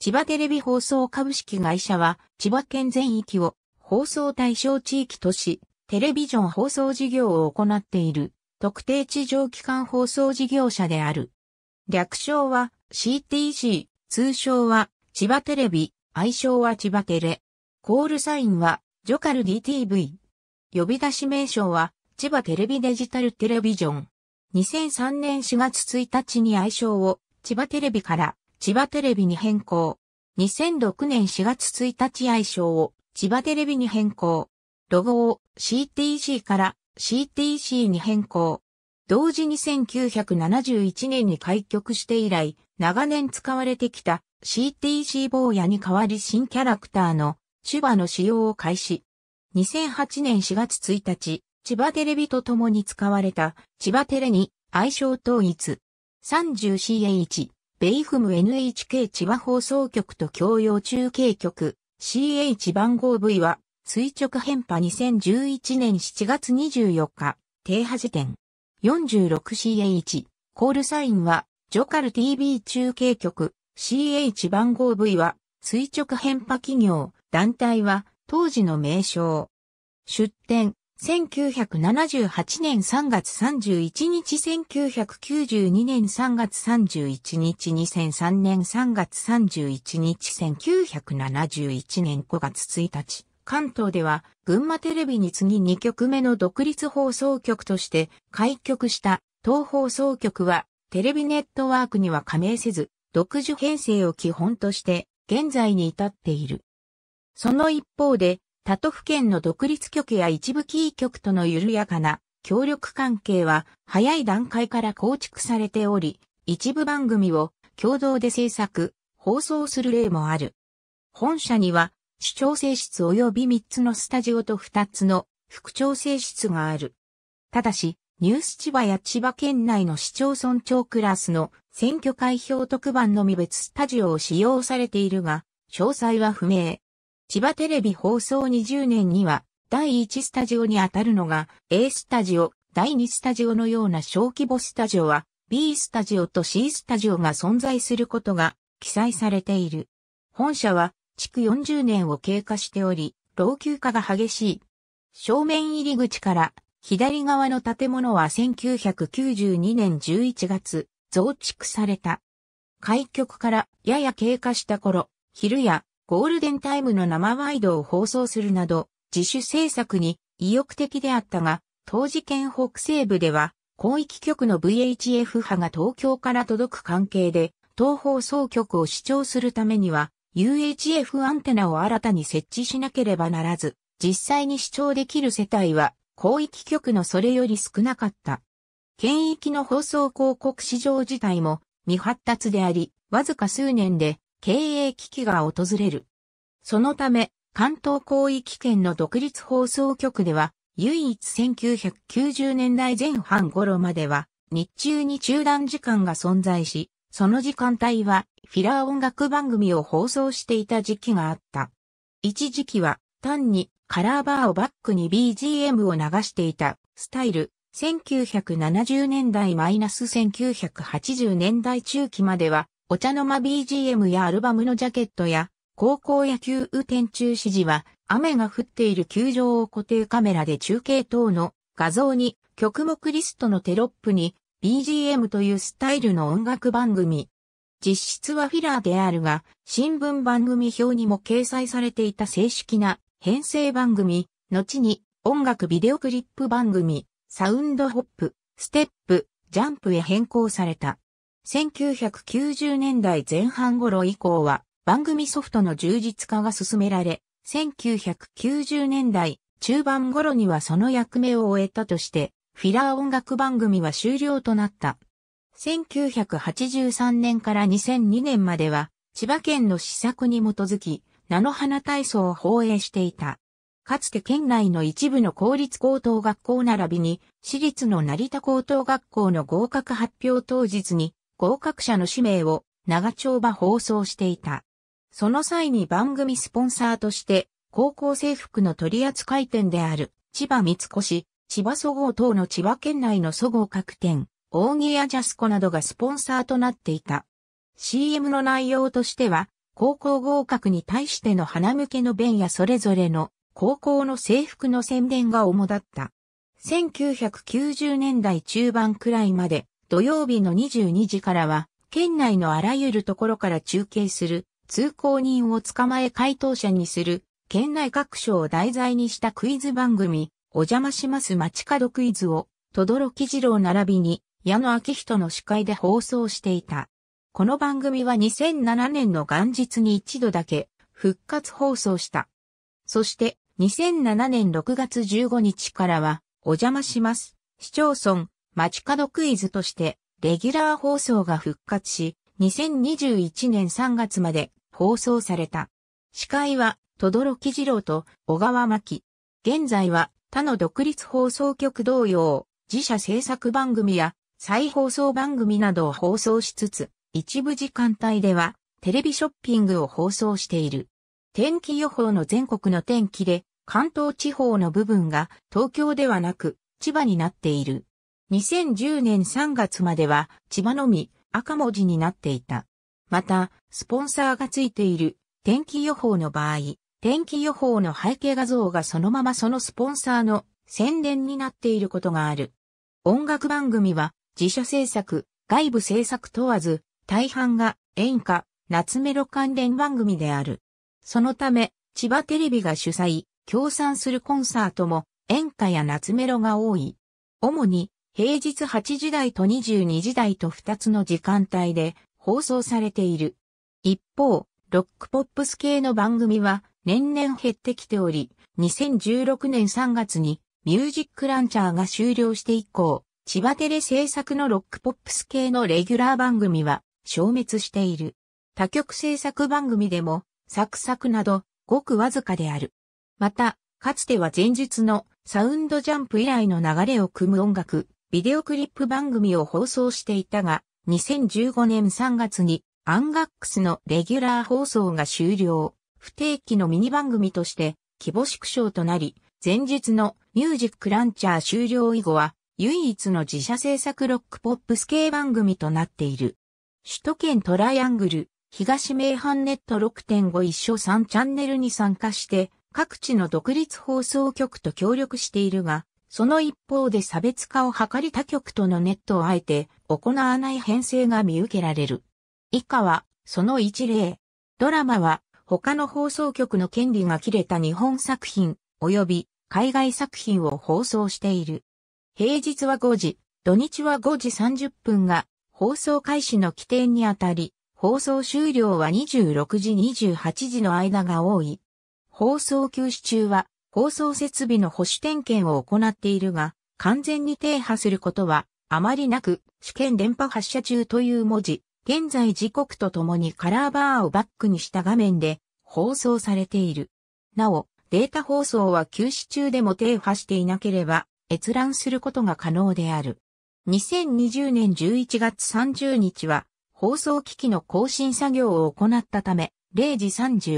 千葉テレビ放送株式会社は、千葉県全域を放送対象地域とし、テレビジョン放送事業を行っている、特定地上機関放送事業者である。略称は CTC、通称は千葉テレビ、愛称は千葉テレ。コールサインはジョカル DTV。呼び出し名称は千葉テレビデジタルテレビジョン。2003年4月1日に愛称を千葉テレビから千葉テレビに変更。2006年4月1日愛称を千葉テレビに変更。ロゴを CTC から CTC に変更。同時に1971年に開局して以来、長年使われてきた CTC 坊やに代わり新キャラクターの千葉の使用を開始。2008年4月1日、千葉テレビと共に使われた千葉テレに愛称統一 30CH ベイフム NHK 千葉放送局と共用中継局 CH 番号 V は垂直変波2011年7月24日、停波時点 46CH コールサインはジョカル TV 中継局 CH 番号 V は垂直変波企業団体は当時の名称出展1978年3月31日、1992年3月31日、2003年3月31日、1971年5月1日、関東では群馬テレビに次2局目の独立放送局として開局した東放送局はテレビネットワークには加盟せず、独自編成を基本として現在に至っている。その一方で、他都府県の独立局や一部キー局との緩やかな協力関係は早い段階から構築されており、一部番組を共同で制作、放送する例もある。本社には主長性質及び3つのスタジオと2つの副調整室がある。ただし、ニュース千葉や千葉県内の市町村長クラスの選挙開票特番のみ別スタジオを使用されているが、詳細は不明。千葉テレビ放送20年には、第1スタジオにあたるのが A スタジオ、第2スタジオのような小規模スタジオは B スタジオと C スタジオが存在することが記載されている。本社は築40年を経過しており、老朽化が激しい。正面入り口から左側の建物は1992年11月増築された。開局からやや経過した頃、昼やゴールデンタイムの生ワイドを放送するなど、自主制作に意欲的であったが、当時県北西部では、広域局の VHF 派が東京から届く関係で、東放送局を主張するためには、UHF アンテナを新たに設置しなければならず、実際に視聴できる世帯は、広域局のそれより少なかった。県域の放送広告市場自体も未発達であり、わずか数年で経営危機が訪れる。そのため、関東広域圏の独立放送局では、唯一1990年代前半頃までは、日中に中断時間が存在し、その時間帯は、フィラー音楽番組を放送していた時期があった。一時期は、単にカラーバーをバックに BGM を流していた、スタイル、1970年代マイナス1980年代中期までは、お茶の間 BGM やアルバムのジャケットや、高校野球雨天中指示は、雨が降っている球場を固定カメラで中継等の画像に、曲目リストのテロップに、BGM というスタイルの音楽番組。実質はフィラーであるが、新聞番組表にも掲載されていた正式な編成番組、後に音楽ビデオクリップ番組、サウンドホップ、ステップ、ジャンプへ変更された。1990年代前半頃以降は番組ソフトの充実化が進められ、1990年代中盤頃にはその役目を終えたとして、フィラー音楽番組は終了となった。1983年から2002年までは、千葉県の施策に基づき、菜の花体操を放映していた。かつて県内の一部の公立高等学校並びに、私立の成田高等学校の合格発表当日に、合格者の氏名を長丁場放送していた。その際に番組スポンサーとして、高校制服の取扱店である、千葉三越、千葉総合等の千葉県内の総合各店、大木やジャスコなどがスポンサーとなっていた。CM の内容としては、高校合格に対しての花向けの弁やそれぞれの高校の制服の宣伝が主だった。1990年代中盤くらいまで土曜日の22時からは、県内のあらゆるところから中継する、通行人を捕まえ回答者にする、県内各所を題材にしたクイズ番組、お邪魔します街角クイズを、とどろき次郎並びに、矢野明人の司会で放送していた。この番組は2007年の元日に一度だけ、復活放送した。そして、2007年6月15日からは、お邪魔します。市町村、街角クイズとして、レギュラー放送が復活し、2021年3月まで放送された。司会は、とどろき二郎と小川真紀。現在は、他の独立放送局同様、自社制作番組や再放送番組などを放送しつつ、一部時間帯では、テレビショッピングを放送している。天気予報の全国の天気で、関東地方の部分が東京ではなく千葉になっている。2010年3月までは千葉のみ赤文字になっていた。また、スポンサーがついている天気予報の場合、天気予報の背景画像がそのままそのスポンサーの宣伝になっていることがある。音楽番組は自社制作、外部制作問わず、大半が演歌、夏メロ関連番組である。そのため、千葉テレビが主催、協賛するコンサートも演歌や夏メロが多い。主に平日8時台と22時台と2つの時間帯で放送されている。一方、ロックポップス系の番組は年々減ってきており、2016年3月にミュージックランチャーが終了して以降、千葉テレ制作のロックポップス系のレギュラー番組は消滅している。他局制作番組でも、サクサクなど、ごくわずかである。また、かつては前述のサウンドジャンプ以来の流れを組む音楽、ビデオクリップ番組を放送していたが、2015年3月にアンガックスのレギュラー放送が終了。不定期のミニ番組として規模縮小となり、前日のミュージックランチャー終了以後は唯一の自社制作ロックポップス系番組となっている。首都圏トライアングル、東名阪ネット6.5一緒3チャンネルに参加して各地の独立放送局と協力しているが、その一方で差別化を図り他局とのネットをあえて行わない編成が見受けられる。以下は、その一例。ドラマは、他の放送局の権利が切れた日本作品、及び海外作品を放送している。平日は5時、土日は5時30分が放送開始の規定にあたり、放送終了は26時28時の間が多い。放送休止中は放送設備の保守点検を行っているが、完全に停波することはあまりなく、試験電波発射中という文字、現在時刻とともにカラーバーをバックにした画面で放送されている。なお、データ放送は休止中でも停波していなければ閲覧することが可能である。2020年11月30日は放送機器の更新作業を行ったため0時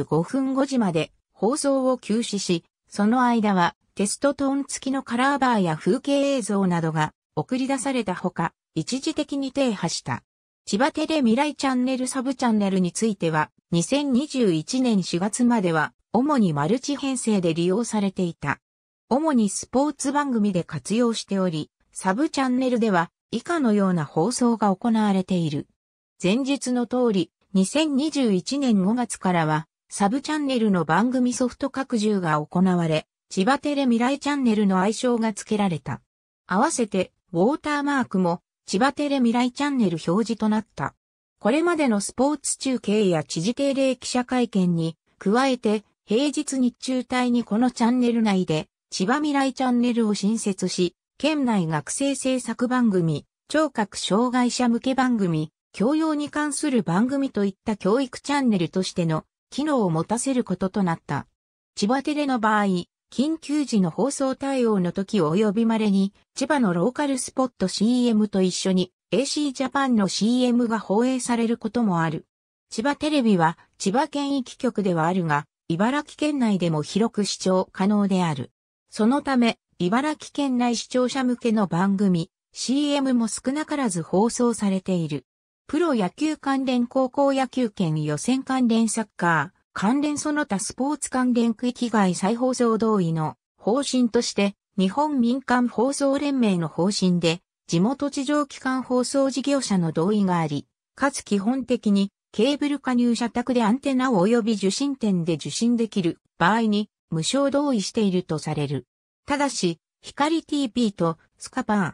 35分5時まで放送を休止しその間はテストトーン付きのカラーバーや風景映像などが送り出されたほか、一時的に停波した。千葉テレ未来チャンネルサブチャンネルについては、2021年4月までは、主にマルチ編成で利用されていた。主にスポーツ番組で活用しており、サブチャンネルでは以下のような放送が行われている。前述の通り、2021年5月からはサブチャンネルの番組ソフト拡充が行われ、千葉テレ未来チャンネルの愛称が付けられた。合わせて、ウォーターマークも、千葉テレ未来チャンネル表示となった。これまでのスポーツ中継や知事定例記者会見に、加えて、平日日中帯にこのチャンネル内で、千葉未来チャンネルを新設し、県内学生制作番組、聴覚障害者向け番組、教養に関する番組といった教育チャンネルとしての機能を持たせることとなった。千葉テレの場合、緊急時の放送対応の時及び稀に、千葉のローカルスポット CM と一緒に AC ジャパンの CM が放映されることもある。千葉テレビは千葉県域局ではあるが、茨城県内でも広く視聴可能である。そのため、茨城県内視聴者向けの番組、CM も少なからず放送されている。プロ野球関連高校野球圏予選関連サッカー、関連その他スポーツ関連区域外再放送同意の方針として、日本民間放送連盟の方針で、地元地上機関放送事業者の同意があり、かつ基本的にケーブル加入者宅でアンテナ及び受信店で受信できる場合に無償同意しているとされる。ただし、光 TV とスカパー、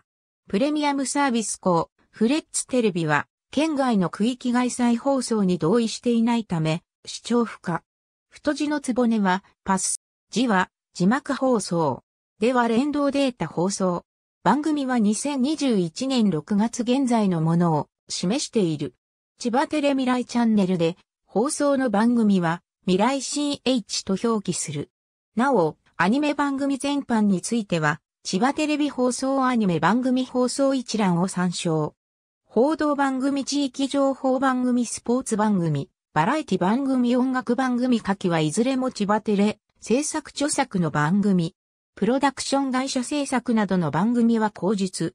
プレミアムサービス校、フレッツテレビは県外の区域外再放送に同意していないため、視聴不可。太字のつぼねは、パス。字は、字幕放送。では連動データ放送。番組は2021年6月現在のものを示している。千葉テレ未来チャンネルで放送の番組は未来 CH と表記する。なお、アニメ番組全般については千葉テレビ放送アニメ番組放送一覧を参照。報道番組地域情報番組スポーツ番組、バラエティ番組音楽番組下記はいずれも千葉テレ、制作著作の番組、プロダクション会社制作などの番組は口日、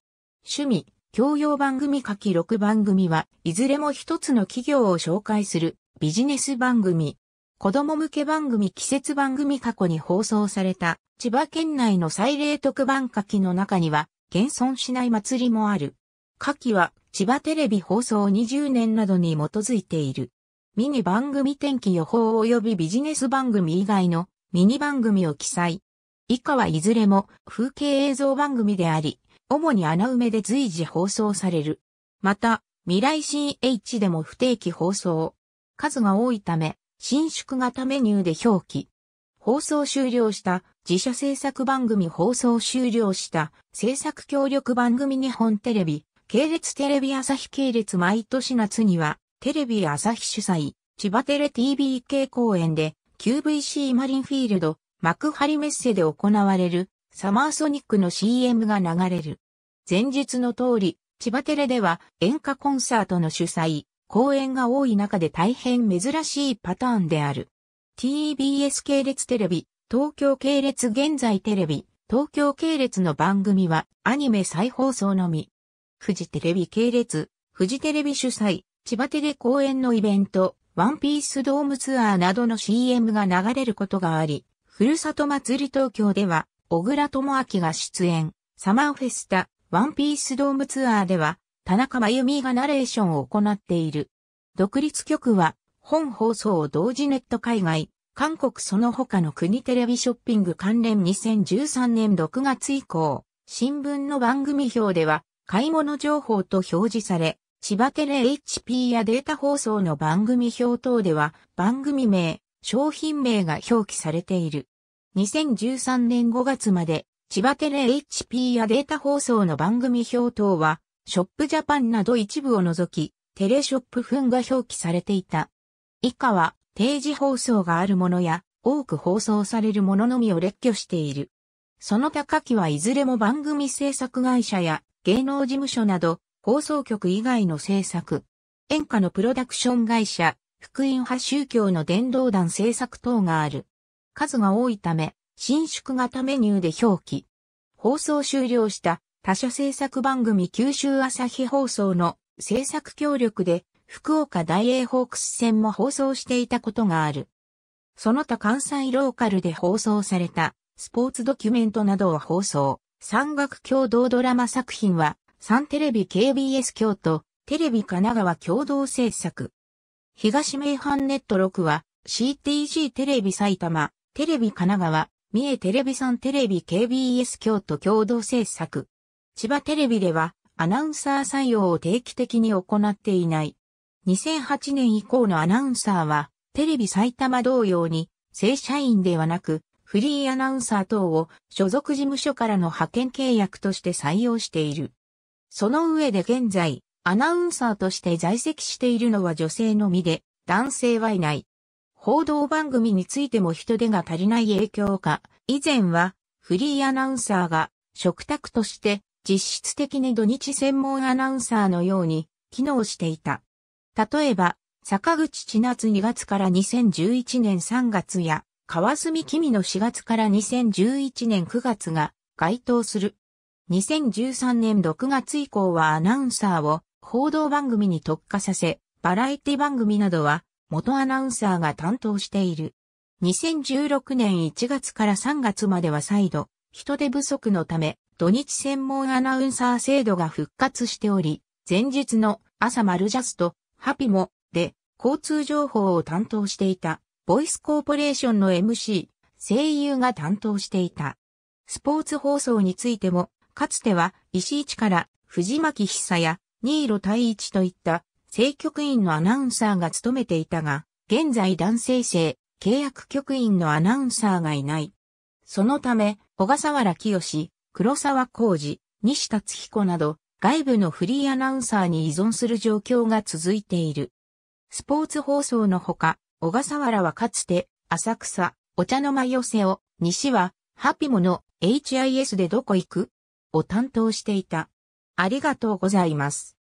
趣味、教養番組下記6番組はいずれも一つの企業を紹介するビジネス番組、子供向け番組季節番組過去に放送された千葉県内の祭礼特番書きの中には、現存しない祭りもある。下記は千葉テレビ放送20年などに基づいている。ミニ番組天気予報及びビジネス番組以外のミニ番組を記載。以下はいずれも風景映像番組であり、主に穴埋めで随時放送される。また、未来 CH でも不定期放送。数が多いため、伸縮型メニューで表記。放送終了した自社制作番組放送終了した制作協力番組日本テレビ系列テレビ朝日系列毎年夏には、テレビ朝日主催、千葉テレ TBK 公演で、QVC マリンフィールド、幕張メッセで行われる、サマーソニックの CM が流れる。前述の通り、千葉テレでは演歌コンサートの主催、公演が多い中で大変珍しいパターンである。TBS 系列テレビ、東京系列現在テレビ、東京系列の番組はアニメ再放送のみ、フジテレビ系列、フジテレビ主催、千葉テレ公演のイベント、ワンピースドームツアーなどの CM が流れることがあり、ふるさと祭り東京では、小倉智明が出演、サマーフェスタ、ワンピースドームツアーでは、田中真由美がナレーションを行っている。独立局は、本放送同時ネット海外、韓国その他の国テレビショッピング関連2013年6月以降、新聞の番組表では、買い物情報と表示され、千葉テレ HP やデータ放送の番組表等では番組名、商品名が表記されている。2013年5月まで千葉テレ HP やデータ放送の番組表等は、ショップジャパンなど一部を除き、テレショップフンが表記されていた。以下は、定時放送があるものや、多く放送されるもののみを列挙している。その他下記はいずれも番組制作会社や芸能事務所など、放送局以外の制作、演歌のプロダクション会社、福音派宗教の伝道団制作等がある。数が多いため、伸縮型メニューで表記。放送終了した他社制作番組九州朝日放送の制作協力で福岡大英ホークス戦も放送していたことがある。その他関西ローカルで放送されたスポーツドキュメントなどを放送。山岳共同ドラマ作品は、サンテレビ KBS 京都、テレビ神奈川共同制作。東名阪ネット6は、CTG テレビ埼玉、テレビ神奈川、三重テレビ3テレビ KBS 京都共同制作。千葉テレビでは、アナウンサー採用を定期的に行っていない。2008年以降のアナウンサーは、テレビ埼玉同様に、正社員ではなく、フリーアナウンサー等を所属事務所からの派遣契約として採用している。その上で現在、アナウンサーとして在籍しているのは女性のみで、男性はいない。報道番組についても人手が足りない影響か、以前はフリーアナウンサーが食卓として実質的に土日専門アナウンサーのように機能していた。例えば、坂口千夏2月から2011年3月や、川澄君の4月から2011年9月が該当する。2013年6月以降はアナウンサーを報道番組に特化させ、バラエティ番組などは元アナウンサーが担当している。2016年1月から3月までは再度、人手不足のため、土日専門アナウンサー制度が復活しており、前日の朝マルジャスト、ハピモで交通情報を担当していた。ボイスコーポレーションの MC、声優が担当していた。スポーツ放送についても、かつては石市から藤巻久や新色太一といった正局員のアナウンサーが務めていたが、現在男性性契約局員のアナウンサーがいない。そのため、小笠原清、黒沢浩二、西達彦など、外部のフリーアナウンサーに依存する状況が続いている。スポーツ放送のほか、小笠原はかつて、浅草、お茶の間寄せを、西は、ハピモの HIS でどこ行くを担当していた。ありがとうございます。